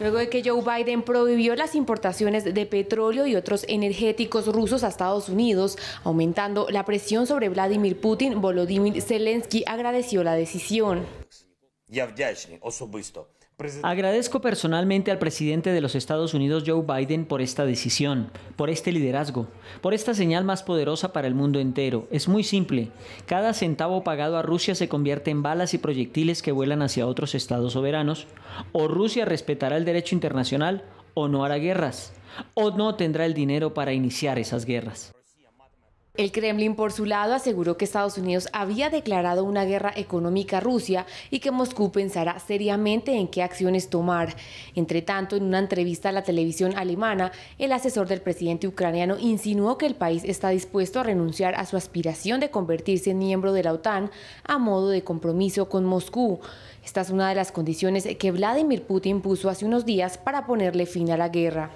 Luego de que Joe Biden prohibió las importaciones de petróleo y otros energéticos rusos a Estados Unidos, aumentando la presión sobre Vladimir Putin, Volodymyr Zelensky agradeció la decisión. Agradezco personalmente al presidente de los Estados Unidos, Joe Biden, por esta decisión, por este liderazgo, por esta señal más poderosa para el mundo entero. Es muy simple. Cada centavo pagado a Rusia se convierte en balas y proyectiles que vuelan hacia otros estados soberanos. O Rusia respetará el derecho internacional o no hará guerras, o no tendrá el dinero para iniciar esas guerras. El Kremlin, por su lado, aseguró que Estados Unidos había declarado una guerra económica a Rusia y que Moscú pensará seriamente en qué acciones tomar. Entre tanto, en una entrevista a la televisión alemana, el asesor del presidente ucraniano insinuó que el país está dispuesto a renunciar a su aspiración de convertirse en miembro de la OTAN a modo de compromiso con Moscú. Esta es una de las condiciones que Vladimir Putin puso hace unos días para ponerle fin a la guerra.